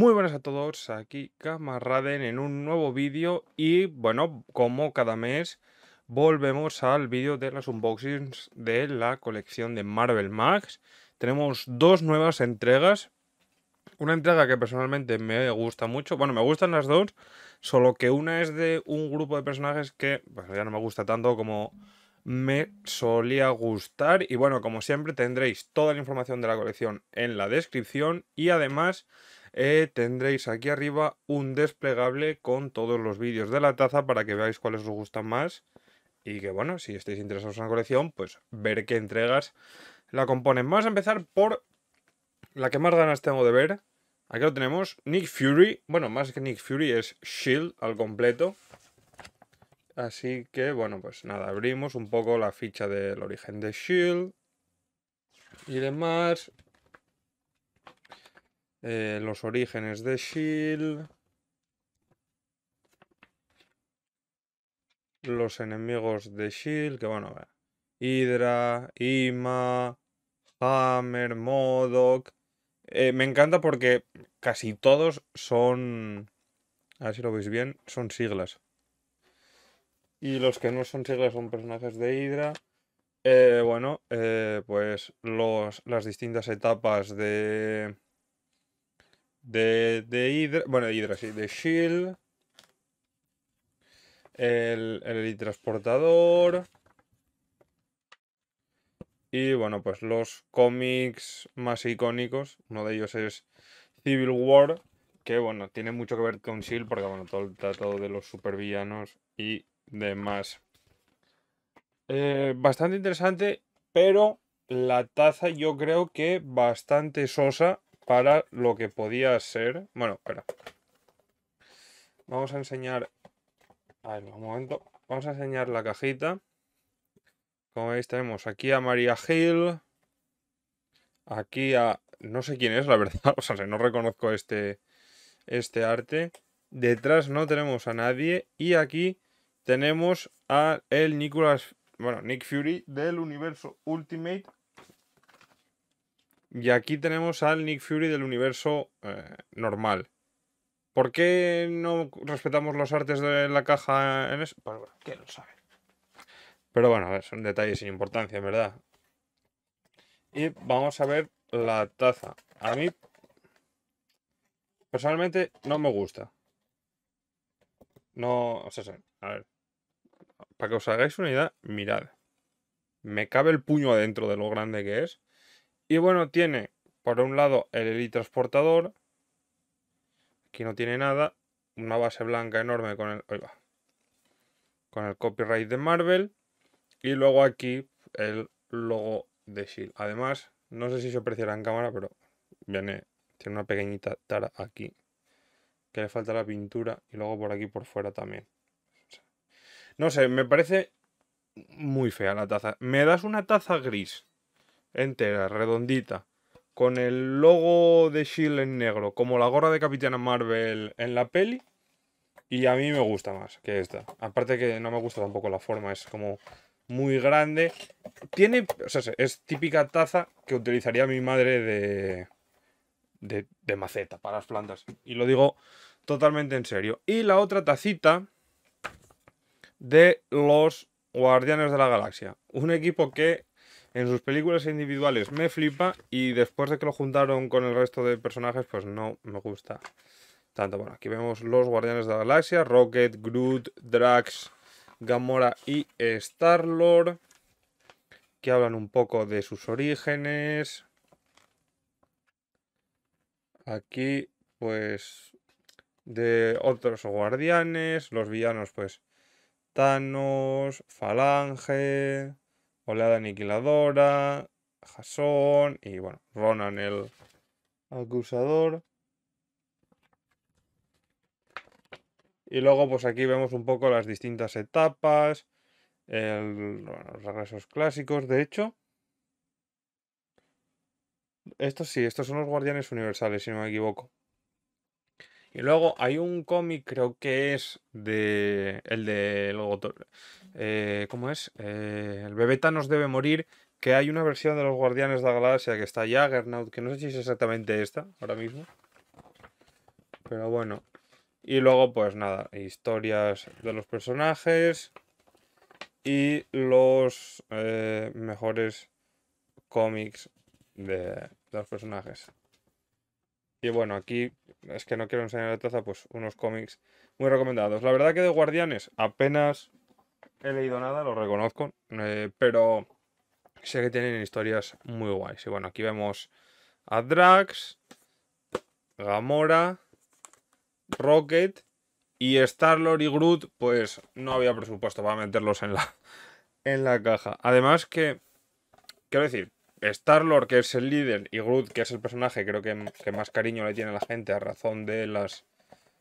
Muy buenas a todos, aquí Camarraden en un nuevo vídeo y bueno, como cada mes volvemos al vídeo de las unboxings de la colección de Marvel Max. Tenemos dos nuevas entregas, una entrega que personalmente me gusta mucho, bueno, me gustan las dos, solo que una es de un grupo de personajes que ya no me gusta tanto como me solía gustar y bueno, como siempre tendréis toda la información de la colección en la descripción y además eh, tendréis aquí arriba un desplegable con todos los vídeos de la taza para que veáis cuáles os gustan más y que bueno, si estáis interesados en la colección, pues ver qué entregas la componen. Vamos a empezar por la que más ganas tengo de ver. Aquí lo tenemos, Nick Fury. Bueno, más que Nick Fury es Shield al completo. Así que bueno, pues nada, abrimos un poco la ficha del origen de Shield y demás. Eh, los orígenes de Shield, los enemigos de Shield, que bueno, Hydra, Ima, Hammer, Modok... Eh, me encanta porque casi todos son. A ver si lo veis bien, son siglas. Y los que no son siglas son personajes de Hydra. Eh, bueno, pues las distintas etapas de, de, de Hydra, bueno, de Hydra, sí, de Shield. El, el transportador. Y bueno, pues los cómics más icónicos. Uno de ellos es Civil War, que bueno, tiene mucho que ver con Shield, porque bueno, todo el trato de los supervillanos y demás. Eh, bastante interesante, pero la taza yo creo que bastante sosa para lo que podía ser. Bueno, espera. Vamos a enseñar. A ver, un momento. Vamos a enseñar la cajita. Como veis, tenemos aquí a María Hill. Aquí a. No sé quién es, la verdad. O sea, no reconozco este, este arte. Detrás no tenemos a nadie. Y aquí tenemos a el Nicolas. Bueno, Nick Fury del universo Ultimate y aquí tenemos al Nick Fury del universo eh, normal. ¿Por qué no respetamos los artes de la caja en eso? Pues bueno, quién lo sabe. Pero bueno, a ver, son detalles sin importancia, en verdad. Y vamos a ver la taza. A mí, personalmente, no me gusta. No, o sea, a ver. Para que os hagáis una idea, mirad. Me cabe el puño adentro de lo grande que es. Y bueno, tiene por un lado el Elite Transportador. Aquí no tiene nada. Una base blanca enorme con el. con el copyright de Marvel. Y luego aquí el logo de Shield. Además, no sé si se apreciará en cámara, pero viene. Tiene una pequeñita tara aquí. Que le falta la pintura. Y luego por aquí por fuera también. No sé, me parece muy fea la taza. ¿Me das una taza gris? entera, redondita, con el logo de Shield en negro, como la gorra de Capitana Marvel en la peli. Y a mí me gusta más que esta. Aparte que no me gusta tampoco la forma, es como muy grande. Tiene, o sea, es típica taza que utilizaría mi madre de, de, de maceta para las plantas. Y lo digo totalmente en serio. Y la otra tacita de los Guardianes de la Galaxia. Un equipo que en sus películas individuales me flipa y después de que lo juntaron con el resto de personajes, pues no me gusta tanto. Bueno, aquí vemos los Guardianes de la Galaxia, Rocket, Groot, Drax, Gamora y Star-Lord, que hablan un poco de sus orígenes. Aquí, pues, de otros guardianes, los villanos, pues, Thanos, Falange, Oleada Aniquiladora, Jason y bueno, Ronan el acusador. Y luego pues aquí vemos un poco las distintas etapas, los regresos clásicos, de hecho. Estos sí, estos son los guardianes universales, si no me equivoco. Y luego hay un cómic, creo que es de. El de. Eh, ¿Cómo es? Eh, el Bebeta nos debe morir. Que hay una versión de los Guardianes de la Galaxia que está Jaggernaut, que no sé si es exactamente esta ahora mismo. Pero bueno. Y luego, pues nada, historias de los personajes y los eh, mejores cómics de los personajes. Y bueno, aquí es que no quiero enseñar la taza, pues unos cómics muy recomendados. La verdad que de Guardianes apenas he leído nada, lo reconozco, eh, pero sé que tienen historias muy guays. Y bueno, aquí vemos a Drax, Gamora, Rocket y Star-Lord y Groot, pues no había presupuesto para meterlos en la, en la caja. Además que, quiero decir, Star-Lord, que es el líder, y Groot, que es el personaje creo que, más cariño le tiene a la gente a razón de las,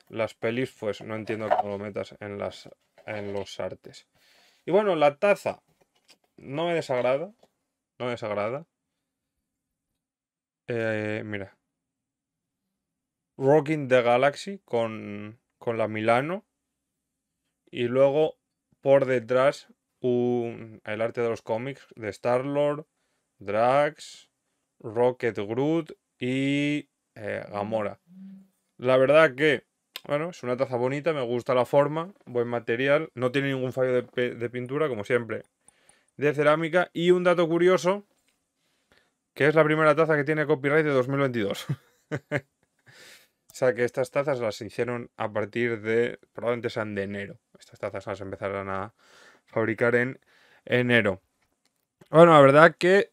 las pelis, pues no entiendo cómo lo metas en, las, en los artes. Y bueno, la taza no me desagrada, no me desagrada. Eh, mira. Rocking the Galaxy con, con la Milano. Y luego por detrás un, el arte de los cómics de Star-Lord, Drax, Rocket Groot y eh, Gamora. La verdad que, bueno, es una taza bonita, me gusta la forma, buen material, no tiene ningún fallo de, pintura, como siempre, de cerámica. Y un dato curioso, que es la primera taza que tiene copyright de 2022. o sea que estas tazas las hicieron a partir de, probablemente sean de enero. Estas tazas las empezaron a fabricar en enero. Bueno, la verdad que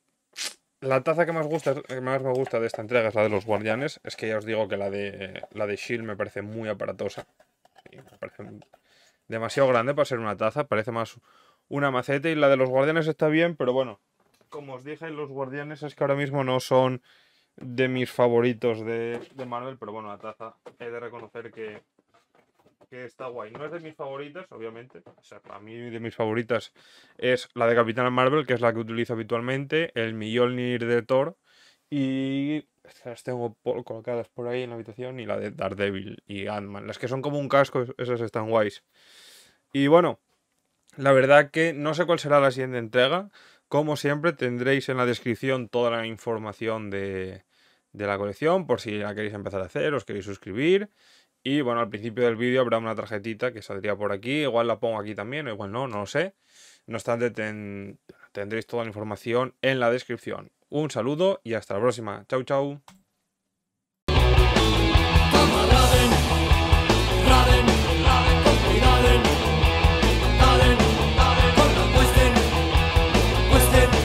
la taza que más, gusta, que eh, más me gusta de esta entrega es la de los guardianes. Es que ya os digo que la de, la de Shield me parece muy aparatosa. me parece demasiado grande para ser una taza. Parece más una maceta. Y la de los guardianes está bien, pero bueno. Como os dije, los guardianes es que ahora mismo no son de mis favoritos de, de Marvel. Pero bueno, la taza he de reconocer que, que está guay. No es de mis favoritas, obviamente. O sea, para mí de mis favoritas es la de Capitana Marvel, que es la que utilizo habitualmente, el Mjolnir de Thor y las tengo colocadas por ahí en la habitación y la de Daredevil y Ant-Man. Las que son como un casco, esas están guays. Y bueno, la verdad que no sé cuál será la siguiente entrega. Como siempre tendréis en la descripción toda la información de, de la colección por si la queréis empezar a hacer, os queréis suscribir y bueno, al principio del vídeo habrá una tarjetita que saldría por aquí. Igual la pongo aquí también, igual no, no lo sé. No obstante, tendréis toda la información en la descripción. Un saludo y hasta la próxima. Chau, chau.